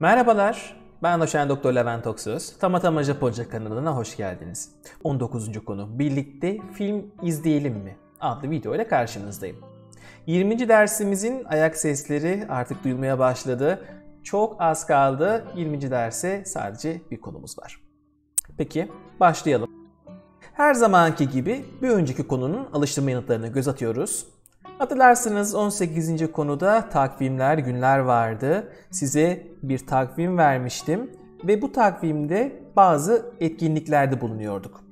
Merhabalar, ben Doçen Doktor Levent Oksöz. Tamatama Japonca kanalına hoş geldiniz. 19. konu, birlikte film izleyelim mi? adlı video ile karşınızdayım. 20. dersimizin ayak sesleri artık duyulmaya başladı. Çok az kaldı. 20. derse sadece bir konumuz var. Peki, başlayalım. Her zamanki gibi bir önceki konunun alıştırma yanıtlarına göz atıyoruz Hatırlarsınız 18. konuda takvimler, günler vardı. Size bir takvim vermiştim ve bu takvimde bazı etkinliklerde bulunuyorduk.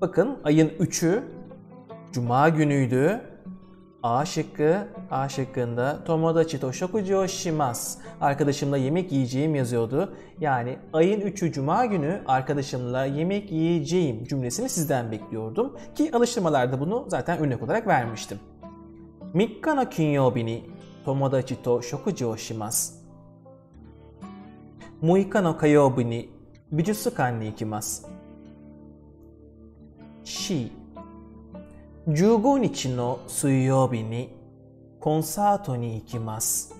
Bakın ayın 3'ü Cuma günüydü A şıkkı, A şıkkında Tomodachi to shokuji o shimasu. Arkadaşımla yemek yiyeceğim yazıyordu. Yani ayın 3'ü cuma günü arkadaşımla yemek yiyeceğim cümlesini sizden bekliyordum. Ki alıştırmalarda bunu zaten örnek olarak vermiştim. Mikka no kinyobi ni tomodachi to shokuji o shimasu. Muika no kayobi ni bijutsu ni ikimasu. 15日の水曜日にコンサートに行きます。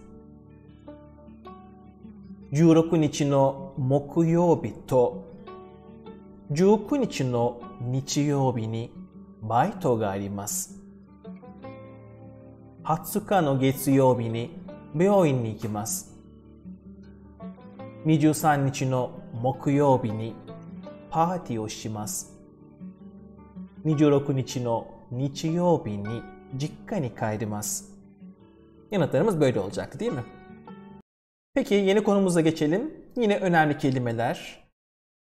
16日の木曜日と19日の日曜日にバイトがあります。20日の月曜日に病院に行きます。23日の木曜日にパーティーをします。26日の日曜日に実家に帰ります。Yanıtlarımız böyle olacaktı değil mi? Peki yeni konumuza geçelim. Yine önemli kelimeler.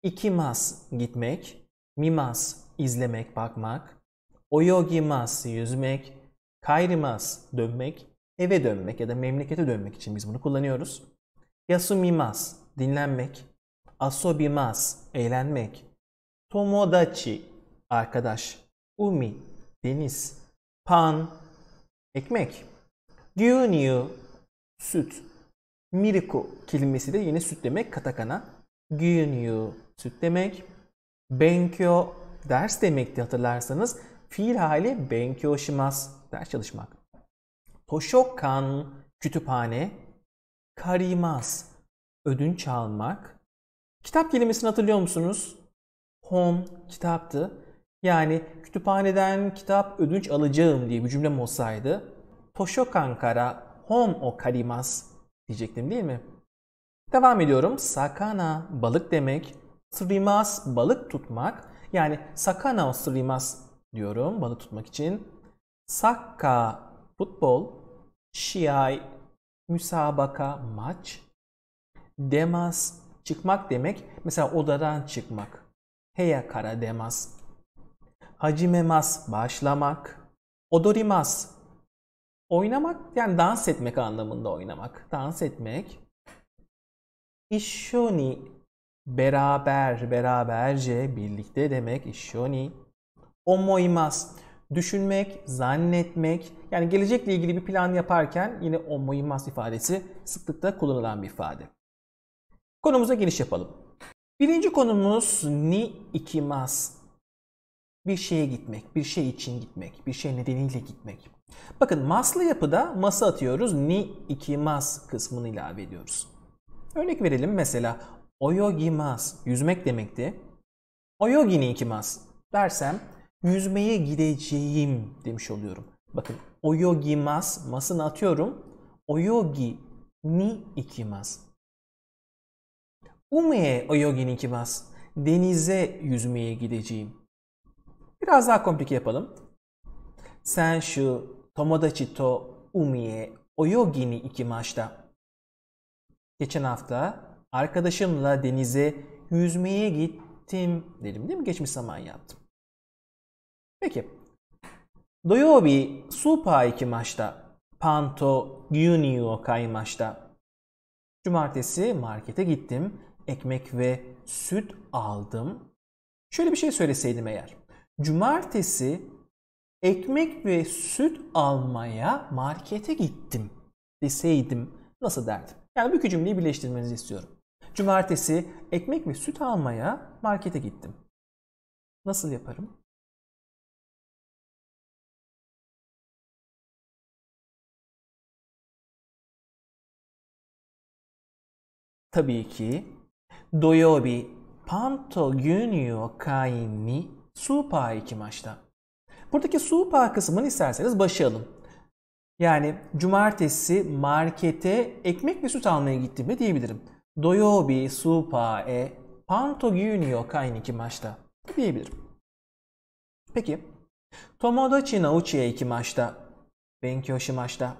İkimas gitmek, mimas izlemek, bakmak, oyogimas yüzmek, kayrimas dönmek, eve dönmek ya da memlekete dönmek için biz bunu kullanıyoruz. Yasumimas dinlenmek, Asobi Mas eğlenmek, tomodachi arkadaş, umi deniz, pan, ekmek, gyunyu, süt, miriko kelimesi de yine süt demek katakana. Gyunyu, süt demek, benkyo, ders demekti hatırlarsanız. Fiil hali benkyo şimaz, ders çalışmak. Toshokan, kütüphane, karimas ödünç almak. Kitap kelimesini hatırlıyor musunuz? Hon, kitaptı. Yani kütüphaneden kitap ödünç alacağım diye bir cümlem olsaydı Toshokankara hon o karimas diyecektim değil mi? Devam ediyorum. Sakana balık demek. Srimas balık tutmak. Yani sakana o surimas diyorum balık tutmak için. Sakka futbol. Şiay müsabaka maç. Demas çıkmak demek. Mesela odadan çıkmak. Heya kara demas Hacimemas başlamak. Odorimas oynamak yani dans etmek anlamında oynamak. Dans etmek. Ishoni beraber, beraberce, birlikte demek ishoni. Omoimas düşünmek, zannetmek. Yani gelecekle ilgili bir plan yaparken yine omoimas ifadesi sıklıkla kullanılan bir ifade. Konumuza giriş yapalım. Birinci konumuz ni ikimas bir şeye gitmek, bir şey için gitmek, bir şey nedeniyle gitmek. Bakın maslı yapıda masa atıyoruz. Ni iki mas kısmını ilave ediyoruz. Örnek verelim mesela oyogimas yüzmek demekti. Oyogi ni iki mas dersem yüzmeye gideceğim demiş oluyorum. Bakın oyogimas masını atıyorum. Oyogi ni iki ikimas. Umeye iki mas Denize yüzmeye gideceğim. Biraz daha komplike yapalım. Sen şu tomodachi to umiye oyogini iki maçta Geçen hafta arkadaşımla denize yüzmeye gittim dedim değil mi? Geçmiş zaman yaptım. Peki. Doyobi supa maçta Panto gyuni o kaymashita. Cumartesi markete gittim. Ekmek ve süt aldım. Şöyle bir şey söyleseydim eğer cumartesi ekmek ve süt almaya markete gittim deseydim nasıl derdim? Yani bu iki cümleyi birleştirmenizi istiyorum. Cumartesi ekmek ve süt almaya markete gittim. Nasıl yaparım? Tabii ki. Doyobi panto günyo kaimi Supa iki maçta. Buradaki supa kısmını isterseniz başlayalım. Yani cumartesi markete ekmek ve süt almaya gittim mi diyebilirim. Doyobi su pağı e pantogyuni yo kainiki maçta diyebilirim. Peki. Tomodachi no iki maçta. Benki Benkyoshi maçta.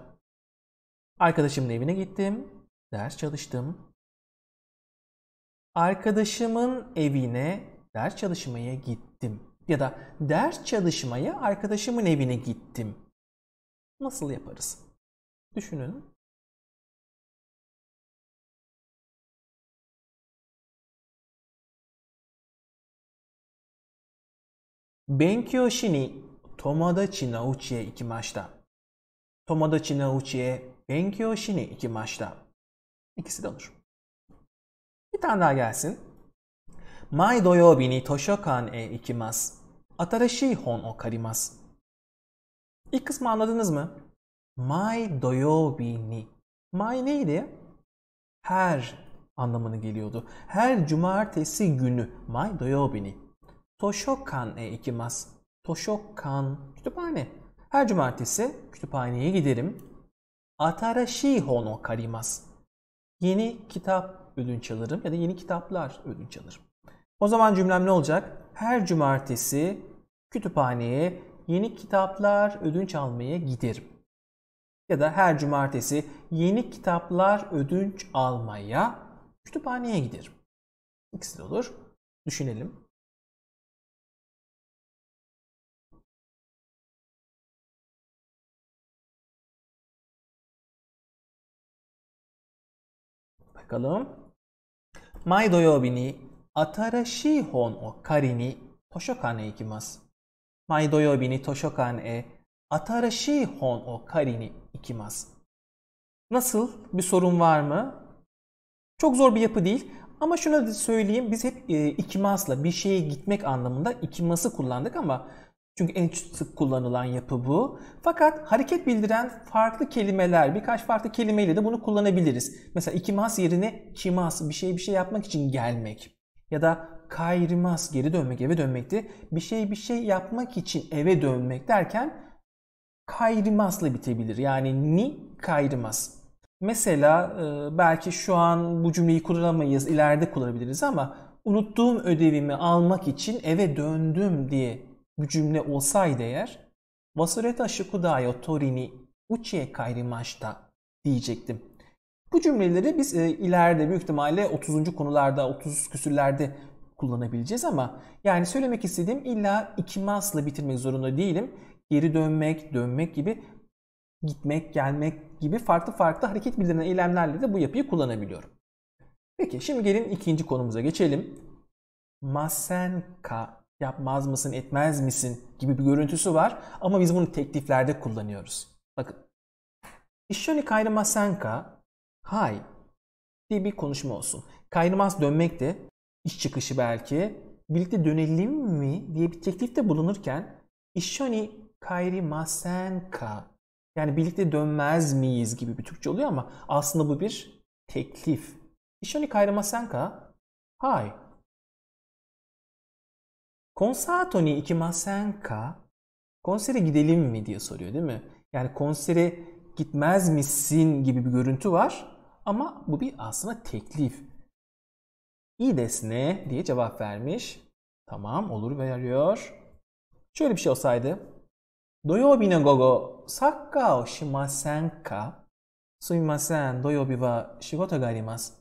Arkadaşımın evine gittim. Ders çalıştım. Arkadaşımın evine ders çalışmaya gittim. Ya da ders çalışmaya arkadaşımın evine gittim. Nasıl yaparız? Düşünün. Benkyo shi ni tomodachi no uchiye ikimashita. Tomodachi no uchiye benkyo shi ikimashita. İkisi de olur. Bir tane daha gelsin. Mai doyobi ni toshokan e ikimasu. Atarashi İlk kısmı anladınız mı? May doyobi ni. May neydi? Her anlamını geliyordu. Her cumartesi günü. May doyobi ni. Toshokan e ikimas. Toshokan kütüphane. Her cumartesi kütüphaneye giderim. Atarashi hono karimas. Yeni kitap ödünç alırım ya da yeni kitaplar ödünç alırım. O zaman cümlem ne olacak? Her cumartesi kütüphaneye yeni kitaplar ödünç almaya giderim. Ya da her cumartesi yeni kitaplar ödünç almaya kütüphaneye giderim. İkisi de olur. Düşünelim. Bakalım. May doyobini atarashii hon o karini ni toshokan ikimasu. 毎土曜日に図書館へ新しい本を借りに行きます。Nasıl? E bir sorun var mı? Çok zor bir yapı değil. Ama şunu da söyleyeyim. Biz hep e, ikimasla bir şeye gitmek anlamında ikiması kullandık ama çünkü en sık kullanılan yapı bu. Fakat hareket bildiren farklı kelimeler, birkaç farklı kelimeyle de bunu kullanabiliriz. Mesela ikimas yerine kimas, bir şey bir şey yapmak için gelmek. Ya da kayrımas geri dönmek eve dönmekti. Bir şey bir şey yapmak için eve dönmek derken kayrımasla bitebilir. Yani ni kayrımas. Mesela e, belki şu an bu cümleyi kullanamayız, ileride kullanabiliriz ama unuttuğum ödevimi almak için eve döndüm diye bu cümle olsaydı eğer Vasureta shikudayo torini uchiye kayrimashita diyecektim. Bu cümleleri biz e, ileride büyük ihtimalle 30. konularda, 30 küsürlerde kullanabileceğiz ama yani söylemek istediğim illa iki masla bitirmek zorunda değilim. Geri dönmek, dönmek gibi gitmek, gelmek gibi farklı farklı hareket bildiren eylemlerle de bu yapıyı kullanabiliyorum. Peki şimdi gelin ikinci konumuza geçelim. Masenka yapmaz mısın, etmez misin gibi bir görüntüsü var ama biz bunu tekliflerde kullanıyoruz. Bakın. İşşoni masenka, hay diye bir konuşma olsun. Kayrımas dönmek de iş çıkışı belki birlikte dönelim mi diye bir teklifte bulunurken işoni kairi masenka yani birlikte dönmez miyiz gibi bir Türkçe oluyor ama aslında bu bir teklif. İşoni kairi masenka hay. Konsertoni iki masenka konsere gidelim mi diye soruyor değil mi? Yani konsere gitmez misin gibi bir görüntü var ama bu bir aslında teklif. İyi ne diye cevap vermiş. Tamam olur veriyor. Şöyle bir şey olsaydı. Doyobi no gogo sakka o shimasen ka? Sumimasen, doyobi wa shigoto ga arimasu.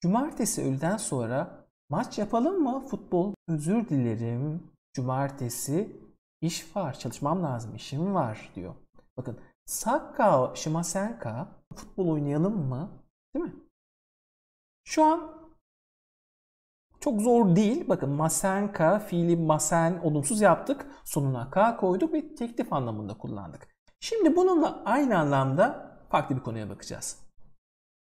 Cumartesi öğleden sonra maç yapalım mı futbol? Özür dilerim. Cumartesi iş var, çalışmam lazım, işim var diyor. Bakın sakka o shimasen ka? Futbol oynayalım mı? Değil mi? Şu an çok zor değil. Bakın masenka fiili masen olumsuz yaptık. Sonuna ka koyduk ve teklif anlamında kullandık. Şimdi bununla aynı anlamda farklı bir konuya bakacağız.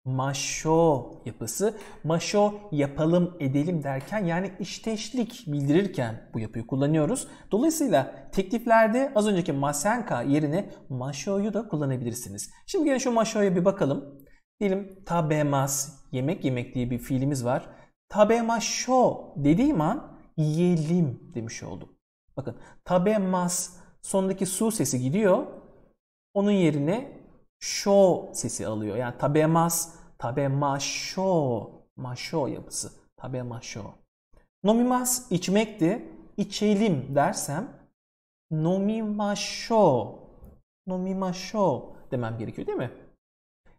Maşo yapısı. Maşo yapalım edelim derken yani işteşlik bildirirken bu yapıyı kullanıyoruz. Dolayısıyla tekliflerde az önceki masenka yerine maşoyu da kullanabilirsiniz. Şimdi gene şu maşoya bir bakalım. Diyelim tabemas yemek yemek diye bir fiilimiz var tabemasho dediğim an yiyelim demiş oldum. Bakın tabemas sondaki su sesi gidiyor. Onun yerine şo sesi alıyor. Yani tabemas, tabemasho, maşo yapısı. Tabemasho. Nomimas içmekti. İçelim dersem nomimasho, nomimasho demem gerekiyor değil mi?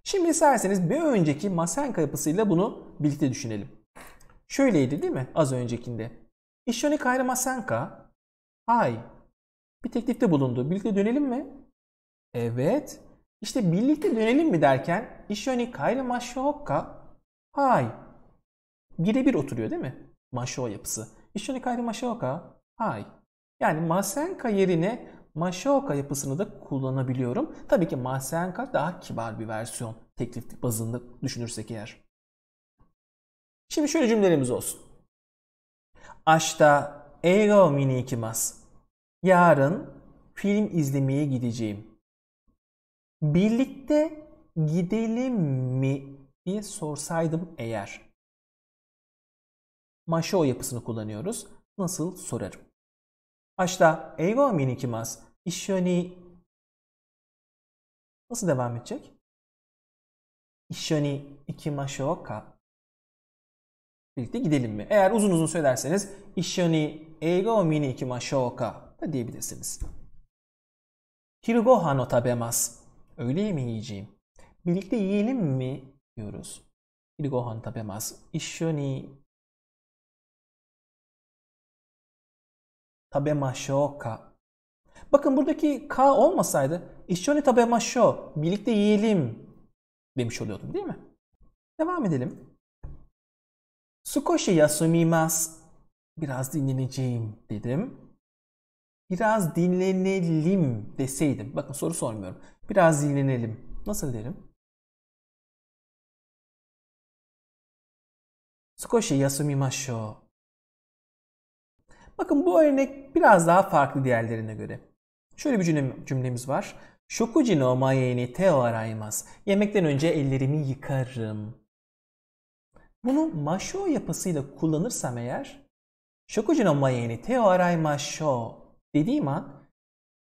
Şimdi isterseniz bir önceki masenka yapısıyla bunu birlikte düşünelim. Şöyleydi değil mi az öncekinde? İşyonik Ayramasenka hay bir teklifte bulundu. Birlikte dönelim mi? Evet. İşte birlikte dönelim mi derken İşyonik Ayramasenka hay birebir oturuyor değil mi? Maşo yapısı. İşyonik Ayramasenka hay. Yani Masenka yerine Maşoka yapısını da kullanabiliyorum. Tabii ki Masenka daha kibar bir versiyon teklif bazında düşünürsek eğer. Şimdi şöyle cümlelerimiz olsun. Aşta ego mini ikimas. Yarın film izlemeye gideceğim. Birlikte gidelim mi diye sorsaydım eğer. Maşo yapısını kullanıyoruz. Nasıl sorarım. Aşta ego mini ikimas. İşöni nasıl devam edecek? iki ikimaşo ka birlikte gidelim mi? Eğer uzun uzun söylerseniz işyoni eigo mini kima ikimashouka da diyebilirsiniz. Hirugohan o tabemaz. Öğle yemeği yiyeceğim. Birlikte yiyelim mi diyoruz. Hirugohan tabemaz. İşyoni tabemashouka. Bakın buradaki k olmasaydı işyoni tabemashou birlikte yiyelim demiş oluyordum değil mi? Devam edelim. Sukoshi yasumimas. Biraz dinleneceğim dedim. Biraz dinlenelim deseydim. Bakın soru sormuyorum. Biraz dinlenelim. Nasıl derim? Sukoshi yasumimashou. Bakın bu örnek biraz daha farklı diğerlerine göre. Şöyle bir cümlemiz var. Shokuji no mae te o araimasu. Yemekten önce ellerimi yıkarım. Bunu maşo yapısıyla kullanırsam eğer şokucu no mayeni te aray maşo dediğim an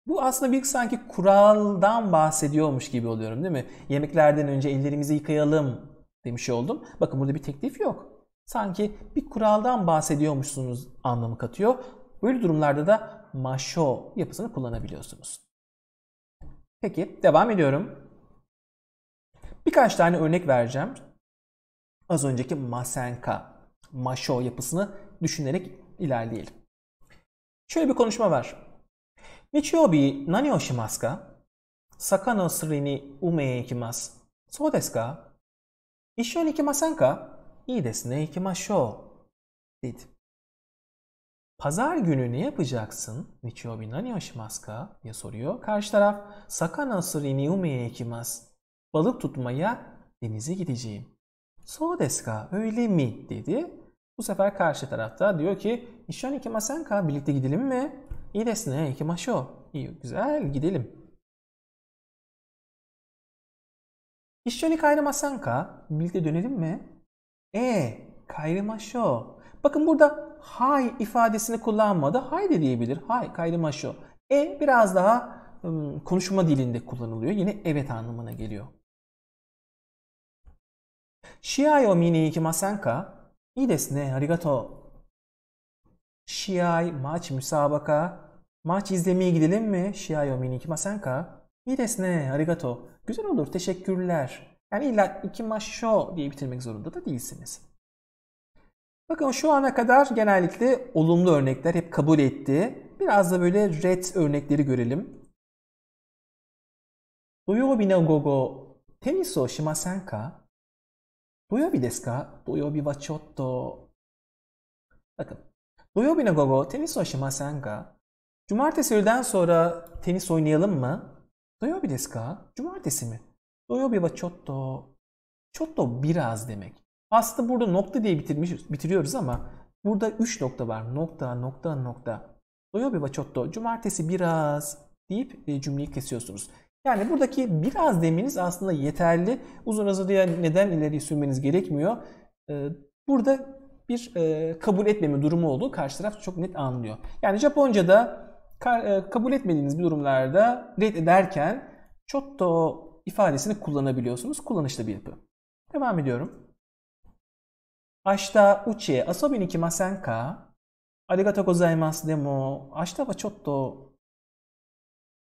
bu aslında bir sanki kuraldan bahsediyormuş gibi oluyorum değil mi? Yemeklerden önce ellerimizi yıkayalım demiş oldum. Bakın burada bir teklif yok. Sanki bir kuraldan bahsediyormuşsunuz anlamı katıyor. Böyle durumlarda da maşo yapısını kullanabiliyorsunuz. Peki devam ediyorum. Birkaç tane örnek vereceğim az önceki Masenka, Maşo yapısını düşünerek ilerleyelim. Şöyle bir konuşma var. Michiobi, nani o shimasu ka? Saka no suri ni ume e ikimasu. So desu ka? Issho ni ikimasen ka? İyi desu ne ikimashou. Dedi. Pazar günü ne yapacaksın? Michiobi, nani o ka? diye soruyor. Karşı taraf Saka no suri ni ume ikimasu. Balık tutmaya denize gideceğim. そうですか öyle mi dedi. Bu sefer karşı tarafta diyor ki İşon ikimasen ka birlikte gidelim mi? İyi desin he ikimaşo. İyi güzel gidelim. İşoni kayrımasan ka birlikte dönelim mi? E kayrımaşo. Bakın burada hay ifadesini kullanmadı. Hay de diyebilir. Hay kayrı maşo. E biraz daha ıı, konuşma dilinde kullanılıyor. Yine evet anlamına geliyor. 試合を見に行きませんかいいですね。ありがとう。試合、マチ、müsabaka. Maç izlemeye gidelim mi? Şia'yı o mini kimasenka. İyi desin arigato. Güzel olur, teşekkürler. Yani illa iki maç show diye bitirmek zorunda da değilsiniz. Bakın şu ana kadar genellikle olumlu örnekler hep kabul etti. Biraz da böyle red örnekleri görelim. Doyobi no gogo tenis o shimasenka? 土曜日ですか土曜日はちょっと、bakın. Doğu 曜日の午後、テニスをしませんか Cumartesi öğleden sonra tenis oynayalım mı? Doyobi desu ka? Cumartesi mi? Doyobi wa çotto. Çotto biraz demek. Aslında burada nokta diye bitirmiş, bitiriyoruz ama burada 3 nokta var. Nokta, nokta, nokta. Doyobi wa çotto. Cumartesi biraz deyip e, cümleyi kesiyorsunuz. Yani buradaki biraz demeniz aslında yeterli. Uzun azıdıya neden ileri sürmeniz gerekmiyor. Ee, burada bir e, kabul etmeme durumu olduğu karşı taraf çok net anlıyor. Yani Japonca'da e, kabul etmediğiniz bir durumlarda red ederken çotto ifadesini kullanabiliyorsunuz. Kullanışlı bir yapı. Devam ediyorum. Ashita uchi asobi ni kimasen ka? Arigatou gozaimasu demo ashita wa chotto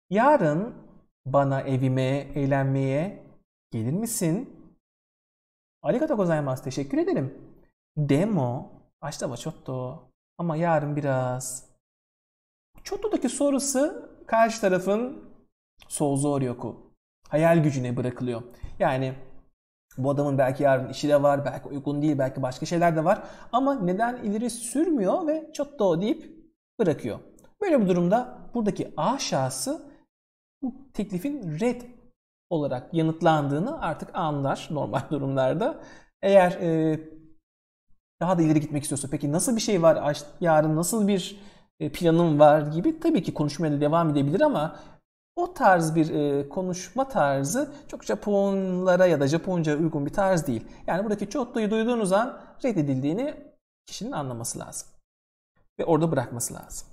Yarın bana evime, eğlenmeye gelir misin? Arigato gozaimasu. Teşekkür ederim. Demo, açta var çotto. Ama yarın biraz. Çotto'daki sorusu karşı tarafın souzor yoku. Hayal gücüne bırakılıyor. Yani bu adamın belki yarın işi de var, belki uygun değil, belki başka şeyler de var. Ama neden ileri sürmüyor ve çotto deyip bırakıyor. Böyle bir durumda buradaki aşağısı bu teklifin red olarak yanıtlandığını artık anlar normal durumlarda. Eğer e, daha da ileri gitmek istiyorsa peki nasıl bir şey var yarın nasıl bir e, planım var gibi tabii ki konuşmaya da devam edebilir ama o tarz bir e, konuşma tarzı çok Japonlara ya da Japonca uygun bir tarz değil. Yani buradaki çottoyu duyduğunuz an reddedildiğini kişinin anlaması lazım. Ve orada bırakması lazım.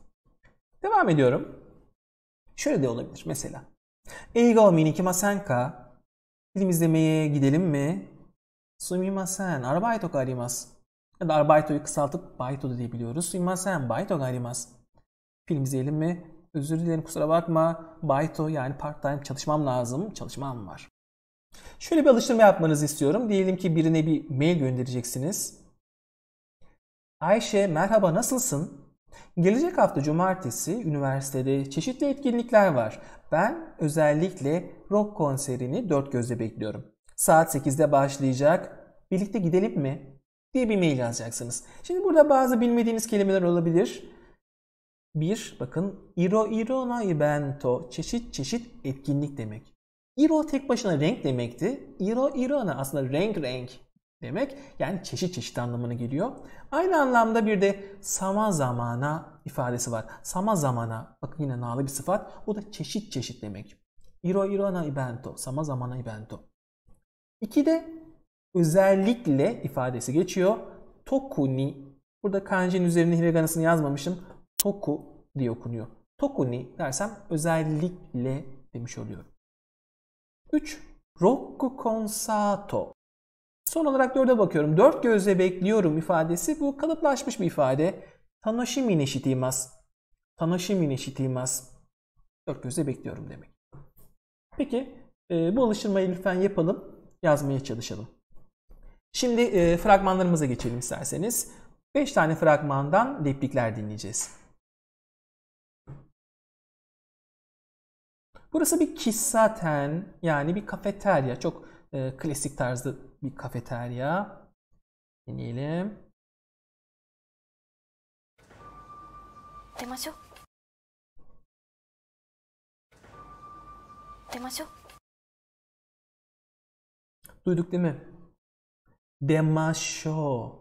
Devam ediyorum. Şöyle de olabilir mesela. Eigo miniki masenka. Film izlemeye gidelim mi? Sumimasen. Arabayto garimas. Ya da arabaytoyu kısaltıp bayto da diyebiliyoruz. Sumimasen. Bayto garimas. Film izleyelim mi? Özür dilerim kusura bakma. Bayto yani part time çalışmam lazım. Çalışmam var. Şöyle bir alıştırma yapmanızı istiyorum. Diyelim ki birine bir mail göndereceksiniz. Ayşe merhaba nasılsın? Gelecek hafta cumartesi üniversitede çeşitli etkinlikler var. Ben özellikle rock konserini dört gözle bekliyorum. Saat 8'de başlayacak. Birlikte gidelim mi? diye bir mail yazacaksınız. Şimdi burada bazı bilmediğiniz kelimeler olabilir. Bir, bakın iro irona ibento çeşit çeşit etkinlik demek. Iro tek başına renk demekti. Iro irona aslında renk renk demek. Yani çeşit çeşit anlamına geliyor. Aynı anlamda bir de sama zamana ifadesi var. Sama zamana bakın yine nalı bir sıfat. O da çeşit çeşit demek. Iro irona ibento. Sama zamana ibento. İki de özellikle ifadesi geçiyor. Toku ni. Burada kanji'nin üzerine hiraganasını yazmamışım. Toku diye okunuyor. Toku ni dersem özellikle demiş oluyorum. 3. Rock konsato Son olarak dörde bakıyorum. Dört gözle bekliyorum ifadesi bu kalıplaşmış bir ifade. Tanoshimi ne shitimasu. Tanoshimi ne shitimasu. Dört gözle bekliyorum demek. Peki e, bu alıştırmayı lütfen yapalım. Yazmaya çalışalım. Şimdi e, fragmanlarımıza geçelim isterseniz. Beş tane fragmandan replikler dinleyeceğiz. Burası bir kissaten yani bir kafeterya. Çok e, klasik tarzda bir kafeterya. Deneyelim. Demaşo. Demaşo. Duyduk değil mi? Demaşo.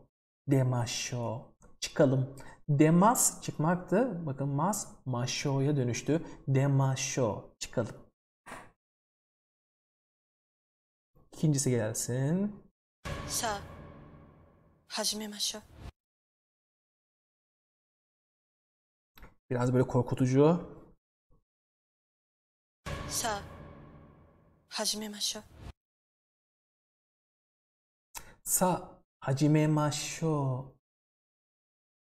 Demaşo. Çıkalım. Demas çıkmaktı. Bakın mas maşo'ya dönüştü. Demaşo. Çıkalım. İkincisi gelsin. Sa. Hajimemashou. Biraz böyle korkutucu. Sa. Hajimemashou. Sa. Hajimemashou.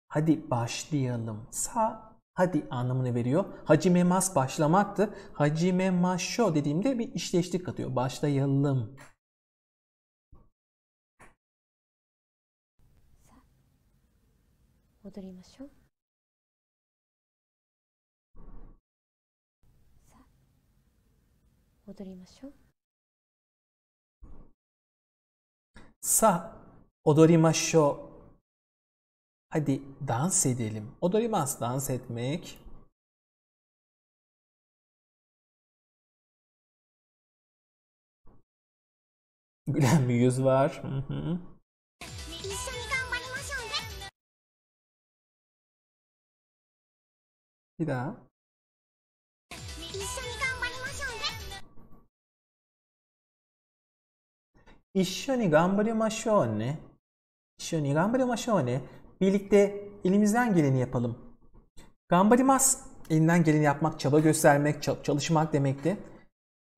Hadi başlayalım. Sa hadi anlamını veriyor. Hacime mas başlamaktı. Hacime maşo dediğimde bir işleştik katıyor. Başlayalım. 戻りましょうさあ戻りましょうさあ踊りましょう Hadi dans edelim. Odorimas dans etmek. Gülen bir yüz var. Hı hı. Bir daha. İşşoni gambarimashou ne? İşşoni gambarimashou ne? Birlikte elimizden geleni yapalım. Gambarimas elinden geleni yapmak, çaba göstermek, çalışmak demekti.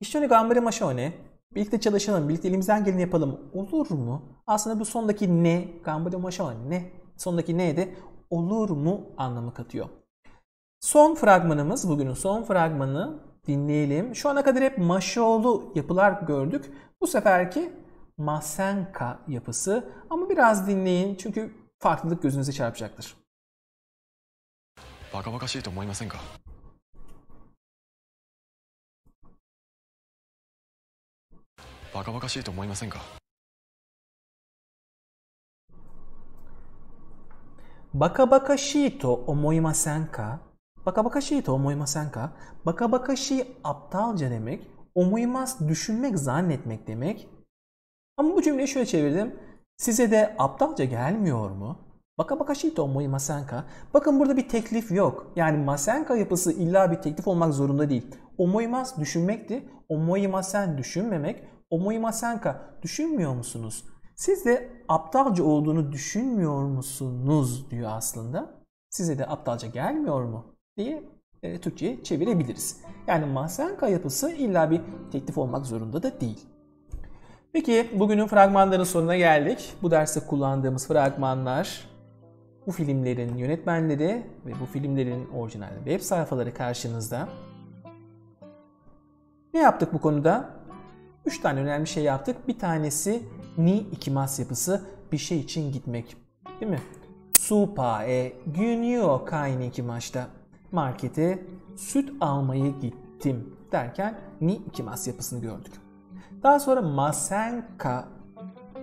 İşşoni gambarimashou ne? Birlikte çalışalım, birlikte elimizden geleni yapalım. Olur mu? Aslında bu sondaki ne, gambarimashou ne? Sondaki ne de olur mu anlamı katıyor. Son fragmanımız, bugünün son fragmanı dinleyelim. Şu ana kadar hep maşolu yapılar gördük. Bu seferki masenka yapısı ama biraz dinleyin çünkü farklılık gözünüze çarpacaktır. バカバカしいと思いませんかバカバカしいと思いませんか Baka ka? baka shito omoimasen ka Baka baka Bakabakashi şey to Baka baka Bakabakashi şey aptalca demek. Omoyimas düşünmek, zannetmek demek. Ama bu cümleyi şöyle çevirdim. Size de aptalca gelmiyor mu? Baka baka bakashi şey to omoi masenka. Bakın burada bir teklif yok. Yani masenka yapısı illa bir teklif olmak zorunda değil. Omoimas düşünmekti. Omoimasen düşünmemek. Omoimasenka düşünmüyor musunuz? Siz de aptalca olduğunu düşünmüyor musunuz diyor aslında. Size de aptalca gelmiyor mu? diye e, Türkçe'ye çevirebiliriz. Yani mahzenka yapısı illa bir teklif olmak zorunda da değil. Peki bugünün fragmanların sonuna geldik. Bu derste kullandığımız fragmanlar bu filmlerin yönetmenleri ve bu filmlerin orijinal web sayfaları karşınızda. Ne yaptık bu konuda? Üç tane önemli şey yaptık. Bir tanesi ni ikimas yapısı bir şey için gitmek. Değil mi? Supa e günyo kain ikimaşta markete süt almaya gittim derken ni ikimas yapısını gördük. Daha sonra masenka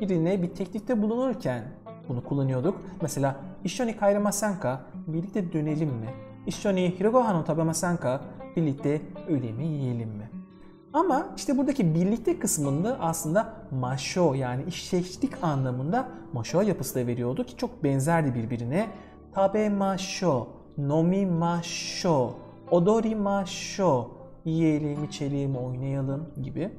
birine bir teklifte bulunurken bunu kullanıyorduk. Mesela ishoni kayra masenka birlikte dönelim mi? Ishoni hirogohan tabe masenka birlikte öğle yiyelim mi? Ama işte buradaki birlikte kısmında aslında maşo yani işleştik anlamında maşo yapısı da veriyordu ki çok benzerdi birbirine. Tabe maşo nomimasho, odorimasho, yiyelim, içelim, oynayalım gibi.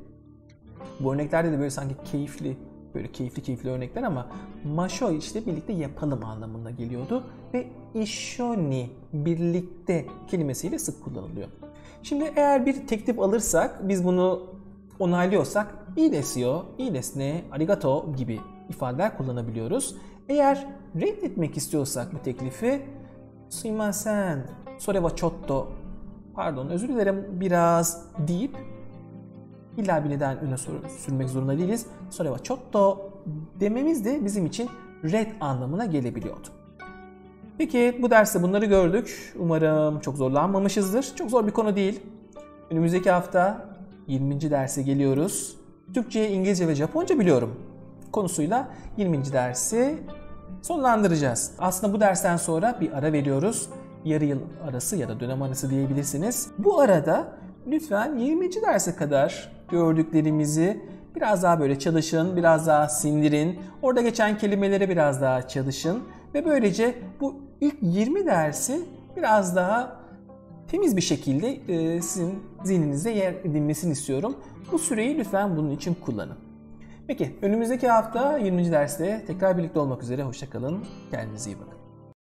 Bu örneklerde de böyle sanki keyifli, böyle keyifli keyifli örnekler ama maşo işte birlikte yapalım anlamında geliyordu ve "işoni" birlikte kelimesiyle sık kullanılıyor. Şimdi eğer bir teklif alırsak biz bunu onaylıyorsak iyi desio, iyi desne, arigato gibi ifadeler kullanabiliyoruz. Eğer reddetmek istiyorsak bu teklifi Sumimasen. Soreva çotto. Pardon özür dilerim biraz deyip illa bir neden öne sürmek zorunda değiliz. Soreva çotto dememiz de bizim için red anlamına gelebiliyordu. Peki bu derste bunları gördük. Umarım çok zorlanmamışızdır. Çok zor bir konu değil. Önümüzdeki hafta 20. derse geliyoruz. Türkçe, İngilizce ve Japonca biliyorum konusuyla 20. dersi sonlandıracağız. Aslında bu dersten sonra bir ara veriyoruz. Yarı yıl arası ya da dönem arası diyebilirsiniz. Bu arada lütfen 20. derse kadar gördüklerimizi biraz daha böyle çalışın, biraz daha sindirin. Orada geçen kelimeleri biraz daha çalışın ve böylece bu ilk 20 dersi biraz daha temiz bir şekilde e, sizin zihninizde yer edinmesini istiyorum. Bu süreyi lütfen bunun için kullanın. Peki önümüzdeki hafta 20. derste tekrar birlikte olmak üzere. Hoşçakalın. Kendinize iyi bakın.